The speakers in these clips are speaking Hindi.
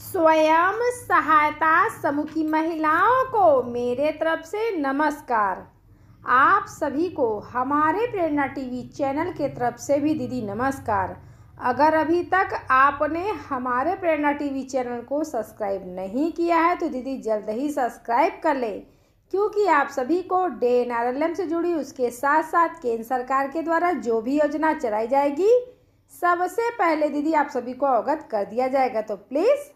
स्वयं सहायता समूह की महिलाओं को मेरे तरफ से नमस्कार आप सभी को हमारे प्रेरणा टीवी चैनल के तरफ से भी दीदी नमस्कार अगर अभी तक आपने हमारे प्रेरणा टीवी चैनल को सब्सक्राइब नहीं किया है तो दीदी जल्द ही सब्सक्राइब कर ले क्योंकि आप सभी को डे एन से जुड़ी उसके साथ साथ केंद्र सरकार के द्वारा जो भी योजना चलाई जाएगी सबसे पहले दीदी आप सभी को अवगत कर दिया जाएगा तो प्लीज़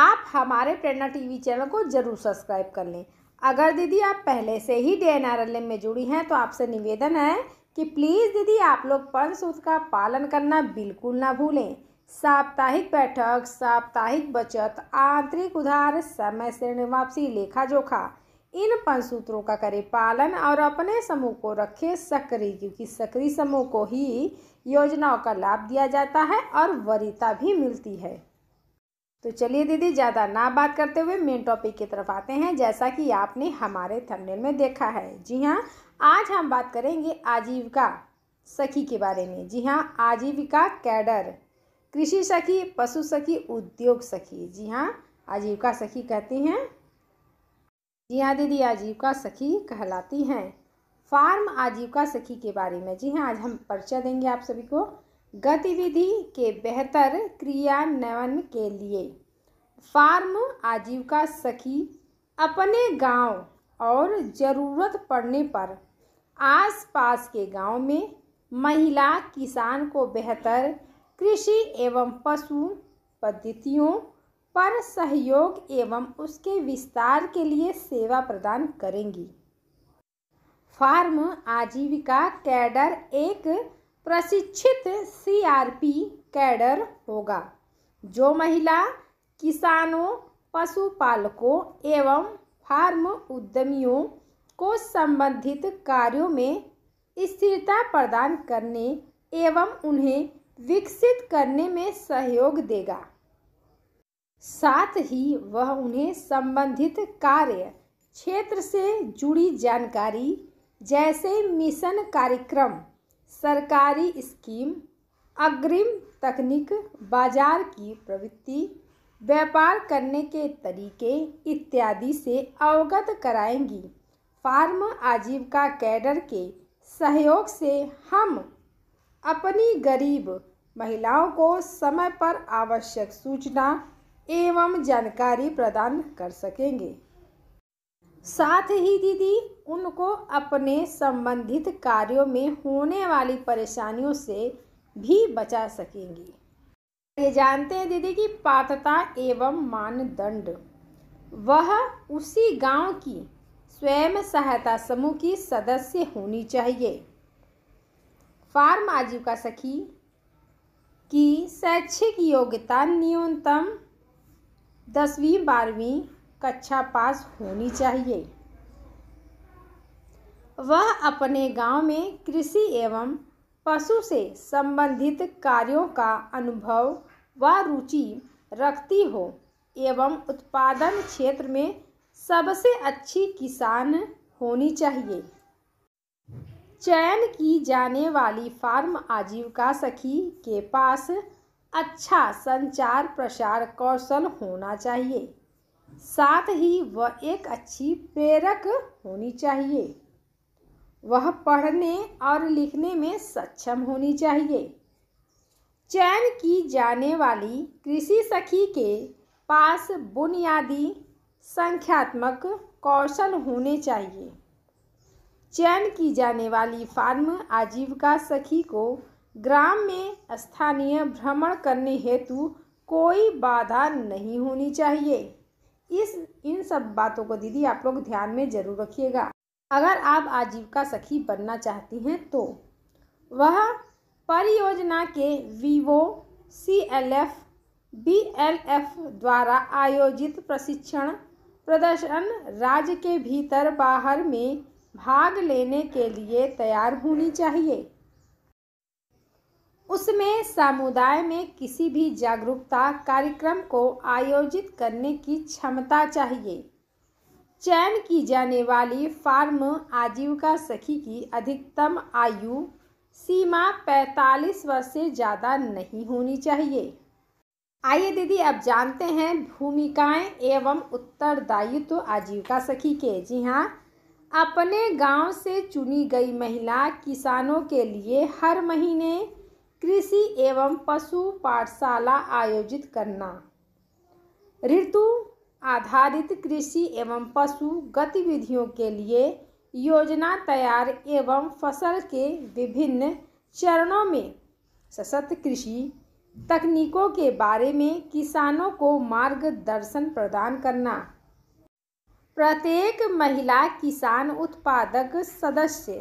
आप हमारे प्रेरणा टीवी चैनल को जरूर सब्सक्राइब कर लें अगर दीदी आप पहले से ही डी एन में जुड़ी हैं तो आपसे निवेदन है कि प्लीज़ दीदी आप लोग सूत्र का पालन करना बिल्कुल ना भूलें साप्ताहिक बैठक साप्ताहिक बचत आंतरिक उधार समय से ऋण वापसी लेखा जोखा इन पंच सूत्रों का करें पालन और अपने समूह को रखें सक्रिय क्योंकि सक्रिय समूह को ही योजनाओं का लाभ दिया जाता है और वरीता भी मिलती है तो चलिए दीदी ज़्यादा ना बात करते हुए मेन टॉपिक की तरफ आते हैं जैसा कि आपने हमारे थंबनेल में देखा है जी हाँ आज हम बात करेंगे आजीविका सखी के बारे में जी हाँ आजीविका कैडर कृषि सखी पशु सखी उद्योग सखी जी हाँ आजीविका सखी कहती हैं जी हाँ दीदी आजीविका सखी कहलाती हैं फार्म आजीविका सखी के बारे में जी हाँ आज हम परिचय देंगे आप सभी को गतिविधि के बेहतर क्रियान्वयन के लिए फार्म आजीविका सखी अपने गांव और ज़रूरत पड़ने पर आसपास के गांव में महिला किसान को बेहतर कृषि एवं पशु पद्धतियों पर सहयोग एवं उसके विस्तार के लिए सेवा प्रदान करेंगी फार्म आजीविका कैडर एक प्रशिक्षित सीआरपी कैडर होगा जो महिला किसानों पशुपालकों एवं फार्म उद्यमियों को संबंधित कार्यों में स्थिरता प्रदान करने एवं उन्हें विकसित करने में सहयोग देगा साथ ही वह उन्हें संबंधित कार्य क्षेत्र से जुड़ी जानकारी जैसे मिशन कार्यक्रम सरकारी स्कीम अग्रिम तकनीक बाजार की प्रवृत्ति व्यापार करने के तरीके इत्यादि से अवगत कराएंगी फार्म आजीविका कैडर के सहयोग से हम अपनी गरीब महिलाओं को समय पर आवश्यक सूचना एवं जानकारी प्रदान कर सकेंगे साथ ही दीदी उनको अपने संबंधित कार्यों में होने वाली परेशानियों से भी बचा सकेंगी ये जानते हैं दीदी की पात्रता एवं मानदंड वह उसी गांव की स्वयं सहायता समूह की सदस्य होनी चाहिए फार्म आजीविका सखी की शैक्षिक योग्यता न्यूनतम दसवीं बारहवीं कक्षा पास होनी चाहिए वह अपने गांव में कृषि एवं पशु से संबंधित कार्यों का अनुभव व रुचि रखती हो एवं उत्पादन क्षेत्र में सबसे अच्छी किसान होनी चाहिए चयन की जाने वाली फार्म आजीविका सखी के पास अच्छा संचार प्रसार कौशल होना चाहिए साथ ही वह एक अच्छी प्रेरक होनी चाहिए वह पढ़ने और लिखने में सक्षम होनी चाहिए चयन की जाने वाली कृषि सखी के पास बुनियादी संख्यात्मक कौशल होने चाहिए चयन की जाने वाली फार्म आजीविका सखी को ग्राम में स्थानीय भ्रमण करने हेतु कोई बाधा नहीं होनी चाहिए इस इन सब बातों को दीदी आप लोग ध्यान में जरूर रखिएगा अगर आप आजीविका सखी बनना चाहती हैं तो वह परियोजना के वीवो C L F B L F द्वारा आयोजित प्रशिक्षण प्रदर्शन राज्य के भीतर बाहर में भाग लेने के लिए तैयार होनी चाहिए उसमें समुदाय में किसी भी जागरूकता कार्यक्रम को आयोजित करने की क्षमता चाहिए चयन की जाने वाली फार्म आजीविका सखी की अधिकतम आयु सीमा 45 वर्ष से ज़्यादा नहीं होनी चाहिए आइए दीदी अब जानते हैं भूमिकाएं एवं उत्तरदायित्व तो आजीविका सखी के जी हाँ अपने गांव से चुनी गई महिला किसानों के लिए हर महीने कृषि एवं पशु पाठशाला आयोजित करना ऋतु आधारित कृषि एवं पशु गतिविधियों के लिए योजना तैयार एवं फसल के विभिन्न चरणों में सशक्त कृषि तकनीकों के बारे में किसानों को मार्गदर्शन प्रदान करना प्रत्येक महिला किसान उत्पादक सदस्य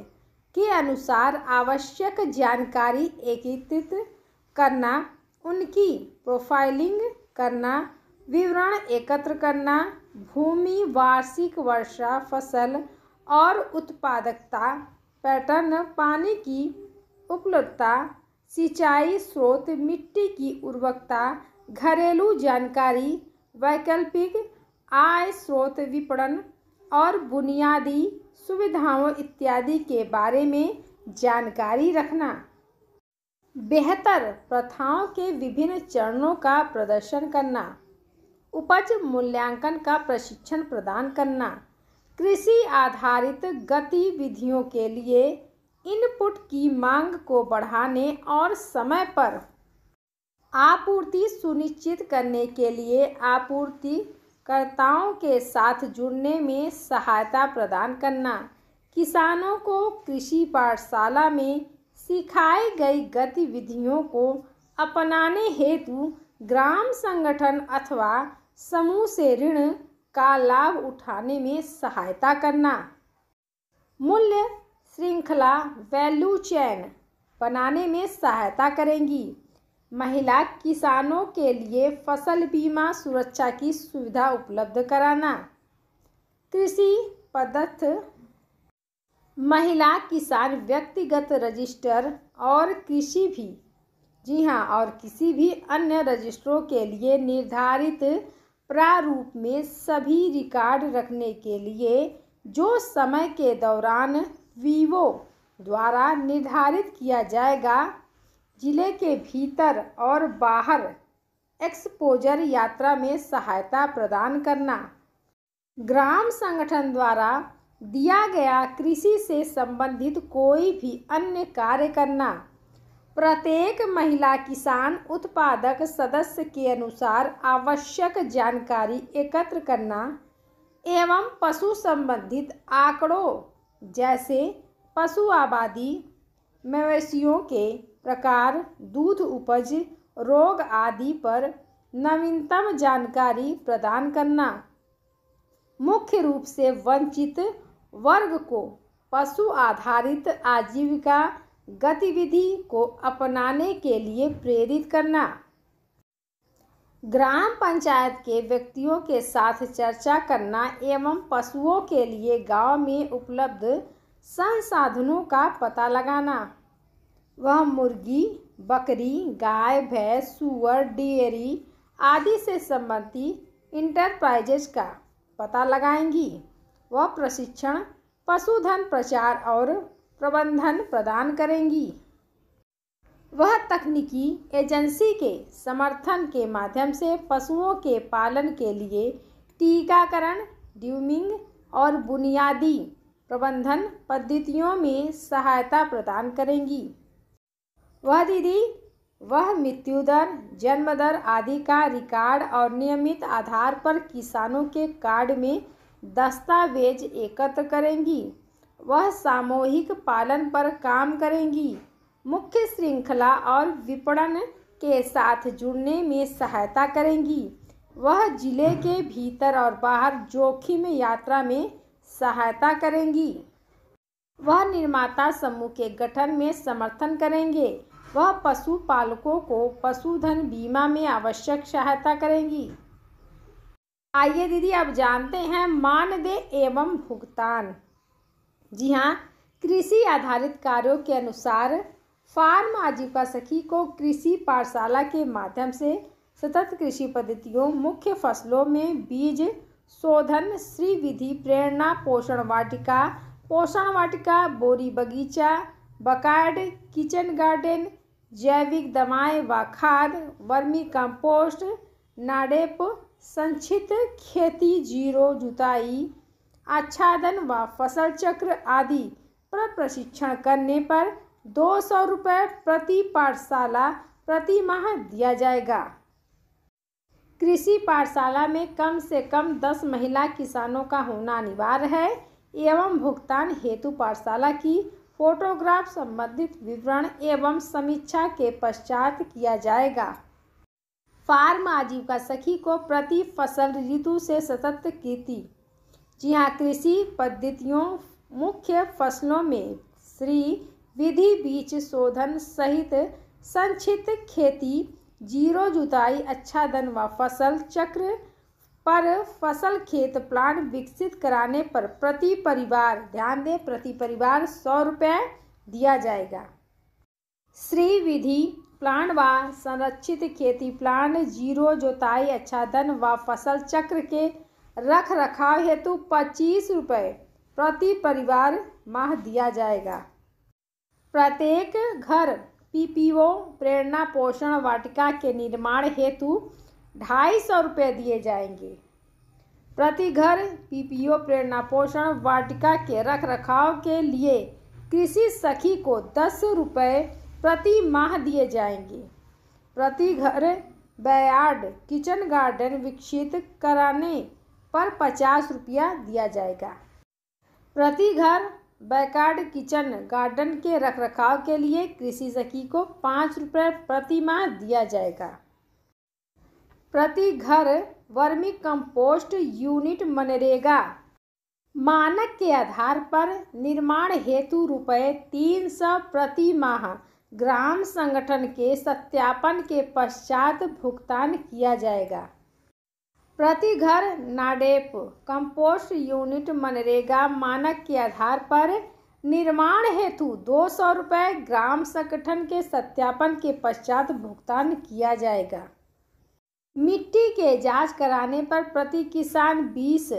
के अनुसार आवश्यक जानकारी एकत्रित करना उनकी प्रोफाइलिंग करना विवरण एकत्र करना भूमि वार्षिक वर्षा फसल और उत्पादकता पैटर्न पानी की उपलब्धता सिंचाई स्रोत मिट्टी की उर्वरकता घरेलू जानकारी वैकल्पिक आय स्रोत विपणन और बुनियादी सुविधाओं इत्यादि के बारे में जानकारी रखना बेहतर प्रथाओं के विभिन्न चरणों का प्रदर्शन करना उपज मूल्यांकन का प्रशिक्षण प्रदान करना कृषि आधारित गतिविधियों के लिए इनपुट की मांग को बढ़ाने और समय पर आपूर्ति सुनिश्चित करने के लिए आपूर्तिकर्ताओं के साथ जुड़ने में सहायता प्रदान करना किसानों को कृषि पाठशाला में सिखाई गई गतिविधियों को अपनाने हेतु ग्राम संगठन अथवा समूह से ऋण का लाभ उठाने में सहायता करना मूल्य श्रृंखला वैल्यू चैन बनाने में सहायता करेंगी महिला किसानों के लिए फसल बीमा सुरक्षा की सुविधा उपलब्ध कराना कृषि पदार्थ महिला किसान व्यक्तिगत रजिस्टर और कृषि भी जी हाँ और किसी भी अन्य रजिस्टरों के लिए निर्धारित प्रारूप में सभी रिकॉर्ड रखने के लिए जो समय के दौरान वीवो द्वारा निर्धारित किया जाएगा जिले के भीतर और बाहर एक्सपोजर यात्रा में सहायता प्रदान करना ग्राम संगठन द्वारा दिया गया कृषि से संबंधित कोई भी अन्य कार्य करना प्रत्येक महिला किसान उत्पादक सदस्य के अनुसार आवश्यक जानकारी एकत्र करना एवं पशु संबंधित आंकड़ों जैसे पशु आबादी मवेशियों के प्रकार दूध उपज रोग आदि पर नवीनतम जानकारी प्रदान करना मुख्य रूप से वंचित वर्ग को पशु आधारित आजीविका गतिविधि को अपनाने के लिए प्रेरित करना ग्राम पंचायत के व्यक्तियों के साथ चर्चा करना एवं पशुओं के लिए गांव में उपलब्ध संसाधनों का पता लगाना वह मुर्गी बकरी गाय भैंस सुअर डेयरी आदि से संबंधित इंटरप्राइजेज का पता लगाएंगी वह प्रशिक्षण पशुधन प्रचार और प्रबंधन प्रदान करेंगी वह तकनीकी एजेंसी के समर्थन के माध्यम से पशुओं के पालन के लिए टीकाकरण ड्यूमिंग और बुनियादी प्रबंधन पद्धतियों में सहायता प्रदान करेंगी वह दीदी वह मृत्यु दर जन्म दर आदि का रिकॉर्ड और नियमित आधार पर किसानों के कार्ड में दस्तावेज एकत्र करेंगी वह सामूहिक पालन पर काम करेंगी मुख्य श्रृंखला और विपणन के साथ जुड़ने में सहायता करेंगी वह जिले के भीतर और बाहर जोखिम यात्रा में सहायता करेंगी वह निर्माता समूह के गठन में समर्थन करेंगे वह पशुपालकों को पशुधन बीमा में आवश्यक सहायता करेंगी आइए दीदी अब जानते हैं मानदेय एवं भुगतान जी हाँ कृषि आधारित कार्यों के अनुसार फार्म आजीविका सखी को कृषि पाठशाला के माध्यम से सतत कृषि पद्धतियों मुख्य फसलों में बीज शोधन श्री विधि प्रेरणा पोषण वाटिका पोषण वाटिका बोरी बगीचा बकार्ड किचन गार्डन जैविक दवाएं व खाद वर्मी कंपोस्ट नाडेप संक्षित खेती जीरो जुताई आच्छादन व फसल चक्र आदि पर प्रशिक्षण करने पर दो सौ रुपये प्रति पाठशाला प्रति माह दिया जाएगा कृषि पाठशाला में कम से कम दस महिला किसानों का होना अनिवार्य है एवं भुगतान हेतु पाठशाला की फोटोग्राफ संबंधित विवरण एवं समीक्षा के पश्चात किया जाएगा फार्म आजीविका सखी को प्रति फसल ऋतु से सतत कीर्ति जी हाँ कृषि पद्धतियों मुख्य फसलों में श्री विधि बीज शोधन सहित संक्षिप्त खेती जीरो जुताई अच्छा धन व फसल चक्र पर फसल खेत प्लान विकसित कराने पर प्रति परिवार ध्यान दें प्रति परिवार सौ रुपये दिया जाएगा श्री विधि प्लान व संरक्षित खेती प्लान जीरो जुताई अच्छादन व फसल चक्र के रख रखाव हेतु पच्चीस रुपये प्रति परिवार माह दिया जाएगा प्रत्येक घर पीपीओ प्रेरणा पोषण वाटिका के निर्माण हेतु ढाई सौ रुपये दिए जाएंगे प्रति घर पीपीओ प्रेरणा पोषण वाटिका के रख रखाव के लिए कृषि सखी को दस रुपये प्रति माह दिए जाएंगे प्रति घर बैयार्ड किचन गार्डन विकसित कराने पर पचास रुपया दिया जाएगा प्रति घर बैकार्ड किचन गार्डन के रखरखाव के लिए कृषि सखी को पाँच रुपये प्रति माह दिया जाएगा प्रति घर वर्मी कंपोस्ट यूनिट मनरेगा मानक के आधार पर निर्माण हेतु रुपये तीन सौ प्रति माह ग्राम संगठन के सत्यापन के पश्चात भुगतान किया जाएगा प्रति घर नाडेप कंपोस्ट यूनिट मनरेगा मानक के आधार पर निर्माण हेतु दो सौ रुपये ग्राम संगठन के सत्यापन के पश्चात भुगतान किया जाएगा मिट्टी के जांच कराने पर प्रति किसान बीस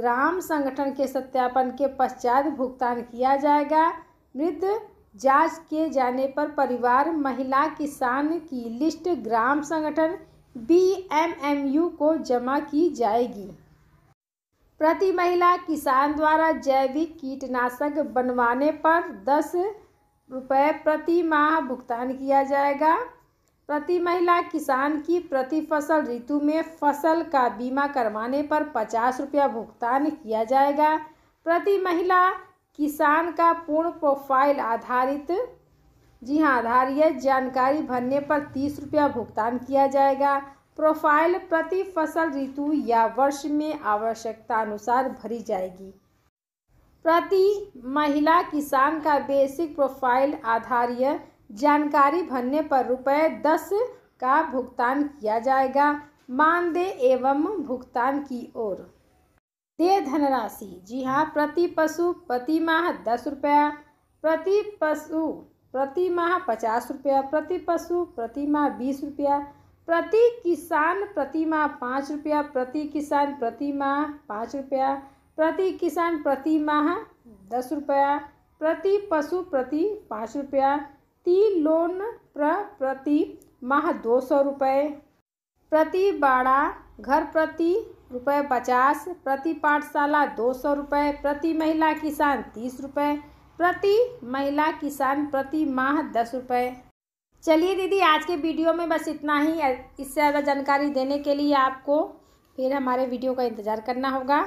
ग्राम संगठन के सत्यापन के पश्चात भुगतान किया जाएगा मृत जांच किए जाने पर परिवार महिला किसान की लिस्ट ग्राम संगठन बीएमएमयू को जमा की जाएगी प्रति महिला किसान द्वारा जैविक कीटनाशक बनवाने पर दस रुपये प्रति माह भुगतान किया जाएगा प्रति महिला किसान की प्रति फसल ऋतु में फसल का बीमा करवाने पर पचास रुपया भुगतान किया जाएगा प्रति महिला किसान का पूर्ण प्रोफाइल आधारित जी हाँ आधार जानकारी भरने पर तीस रुपया भुगतान किया जाएगा प्रोफाइल प्रति फसल ऋतु या वर्ष में आवश्यकता अनुसार भरी जाएगी प्रति महिला किसान का बेसिक प्रोफाइल यह जानकारी भरने पर रुपये दस का भुगतान किया जाएगा मानदेय एवं भुगतान की ओर दे धनराशि जी हाँ प्रति पशु प्रति माह दस रुपया प्रति पशु प्रति माह पचास रुपया प्रति पशु प्रति माह बीस रुपया प्रति किसान प्रति माह पाँच रुपया प्रति किसान प्रति माह पाँच रुपया प्रति किसान प्रति माह दस रुपया प्रति पशु प्रति पाँच रुपया ती लोन प्र प्रति माह दो सौ रुपये प्रति बाड़ा घर प्रति रुपये पचास प्रति पाठशाला दो सौ रुपये प्रति महिला किसान तीस रुपये प्रति महिला किसान प्रति माह दस रुपये चलिए दीदी आज के वीडियो में बस इतना ही इससे ज़्यादा जानकारी देने के लिए आपको फिर हमारे वीडियो का इंतज़ार करना होगा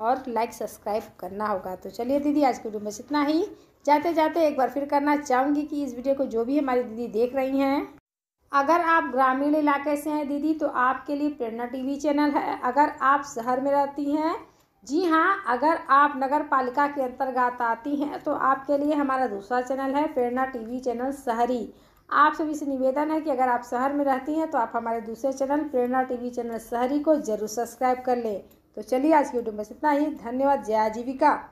और लाइक सब्सक्राइब करना होगा तो चलिए दीदी आज के वीडियो में बस इतना ही जाते जाते एक बार फिर करना चाहूँगी कि इस वीडियो को जो भी हमारी दीदी देख रही हैं अगर आप ग्रामीण इलाके से हैं दीदी तो आपके लिए प्रेरणा टी चैनल है अगर आप शहर में रहती हैं जी हाँ अगर आप नगर पालिका के अंतर्गत आती हैं तो आपके लिए हमारा दूसरा चैनल है प्रेरणा टीवी चैनल शहरी आप सभी से निवेदन है कि अगर आप शहर में रहती हैं तो आप हमारे दूसरे चैनल प्रेरणा टीवी चैनल शहरी को जरूर सब्सक्राइब कर लें तो चलिए आज की वीडियो में इतना ही धन्यवाद जय जीविका